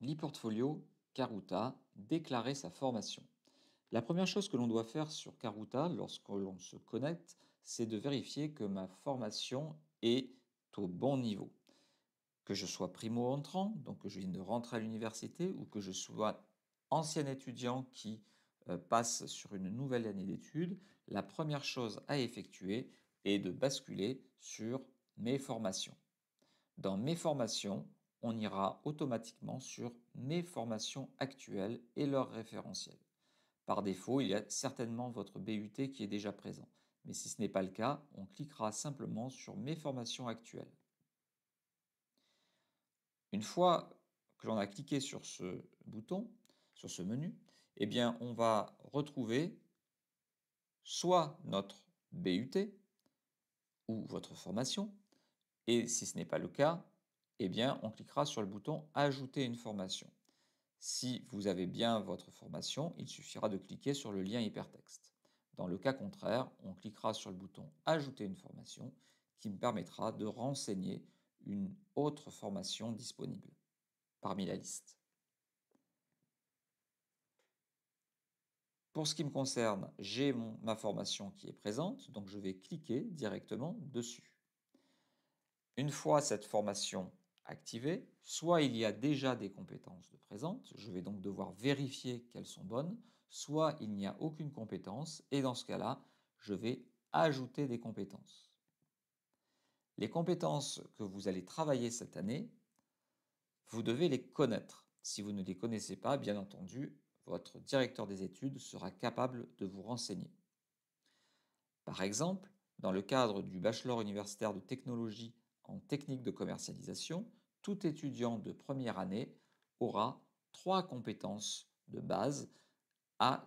l'e-portfolio Caruta, déclarer sa formation. La première chose que l'on doit faire sur Caruta lorsque l'on se connecte, c'est de vérifier que ma formation est au bon niveau. Que je sois primo-entrant, donc que je viens de rentrer à l'université, ou que je sois ancien étudiant qui euh, passe sur une nouvelle année d'études, la première chose à effectuer est de basculer sur mes formations. Dans mes formations, on ira automatiquement sur Mes formations actuelles et leur référentiel. Par défaut, il y a certainement votre BUT qui est déjà présent, mais si ce n'est pas le cas, on cliquera simplement sur Mes formations actuelles. Une fois que l'on a cliqué sur ce bouton, sur ce menu, eh bien, on va retrouver soit notre BUT ou votre formation, et si ce n'est pas le cas, eh bien, on cliquera sur le bouton Ajouter une formation. Si vous avez bien votre formation, il suffira de cliquer sur le lien hypertexte. Dans le cas contraire, on cliquera sur le bouton Ajouter une formation qui me permettra de renseigner une autre formation disponible parmi la liste. Pour ce qui me concerne, j'ai ma formation qui est présente, donc je vais cliquer directement dessus. Une fois cette formation activer, soit il y a déjà des compétences de présente, je vais donc devoir vérifier qu'elles sont bonnes, soit il n'y a aucune compétence, et dans ce cas-là, je vais ajouter des compétences. Les compétences que vous allez travailler cette année, vous devez les connaître. Si vous ne les connaissez pas, bien entendu, votre directeur des études sera capable de vous renseigner. Par exemple, dans le cadre du bachelor universitaire de technologie en technique de commercialisation, tout étudiant de première année aura trois compétences de base à,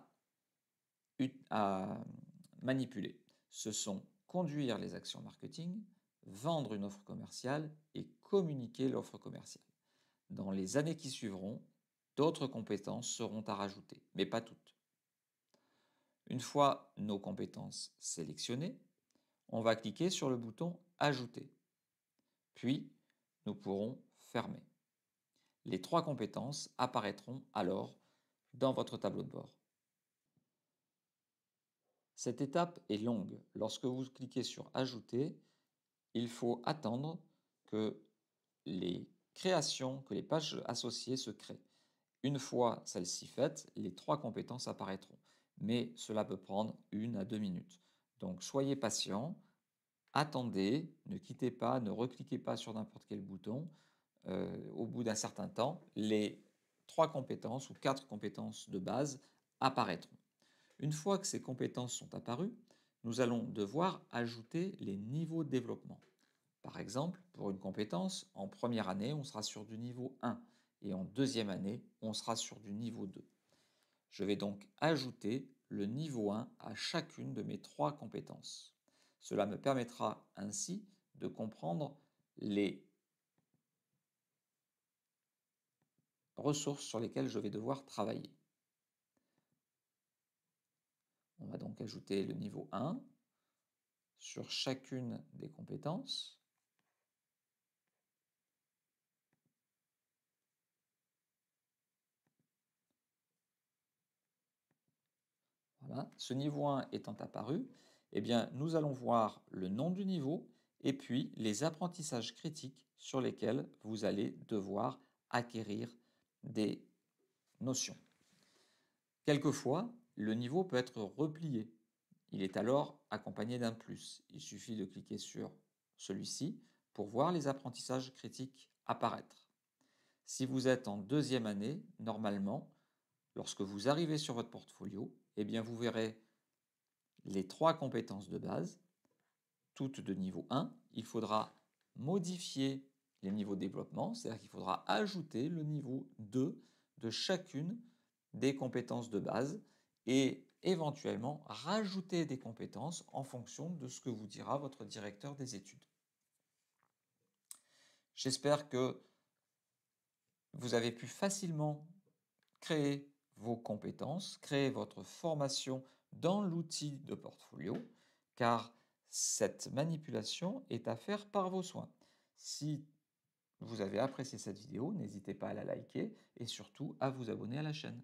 manipuler. Ce sont conduire les actions marketing, vendre une offre commerciale et communiquer l'offre commerciale. Dans les années qui suivront, d'autres compétences seront à rajouter, mais pas toutes. Une fois nos compétences sélectionnées, on va cliquer sur le bouton Ajouter. Puis, nous pourrons les trois compétences apparaîtront alors dans votre tableau de bord. Cette étape est longue. Lorsque vous cliquez sur Ajouter, il faut attendre que les créations, que les pages associées se créent. Une fois celle-ci faite, les trois compétences apparaîtront. Mais cela peut prendre une à deux minutes. Donc soyez patient, attendez, ne quittez pas, ne recliquez pas sur n'importe quel bouton. Euh, au bout d'un certain temps, les trois compétences ou quatre compétences de base apparaîtront. Une fois que ces compétences sont apparues, nous allons devoir ajouter les niveaux de développement. Par exemple, pour une compétence, en première année, on sera sur du niveau 1 et en deuxième année, on sera sur du niveau 2. Je vais donc ajouter le niveau 1 à chacune de mes trois compétences. Cela me permettra ainsi de comprendre les ressources sur lesquelles je vais devoir travailler. On va donc ajouter le niveau 1 sur chacune des compétences. Voilà. Ce niveau 1 étant apparu, eh bien, nous allons voir le nom du niveau et puis les apprentissages critiques sur lesquels vous allez devoir acquérir des notions. Quelquefois, le niveau peut être replié. Il est alors accompagné d'un plus. Il suffit de cliquer sur celui-ci pour voir les apprentissages critiques apparaître. Si vous êtes en deuxième année, normalement, lorsque vous arrivez sur votre portfolio, eh bien vous verrez les trois compétences de base, toutes de niveau 1. Il faudra modifier les niveaux développement, c'est-à-dire qu'il faudra ajouter le niveau 2 de chacune des compétences de base et éventuellement rajouter des compétences en fonction de ce que vous dira votre directeur des études. J'espère que vous avez pu facilement créer vos compétences, créer votre formation dans l'outil de portfolio, car cette manipulation est à faire par vos soins. Si vous avez apprécié cette vidéo, n'hésitez pas à la liker et surtout à vous abonner à la chaîne.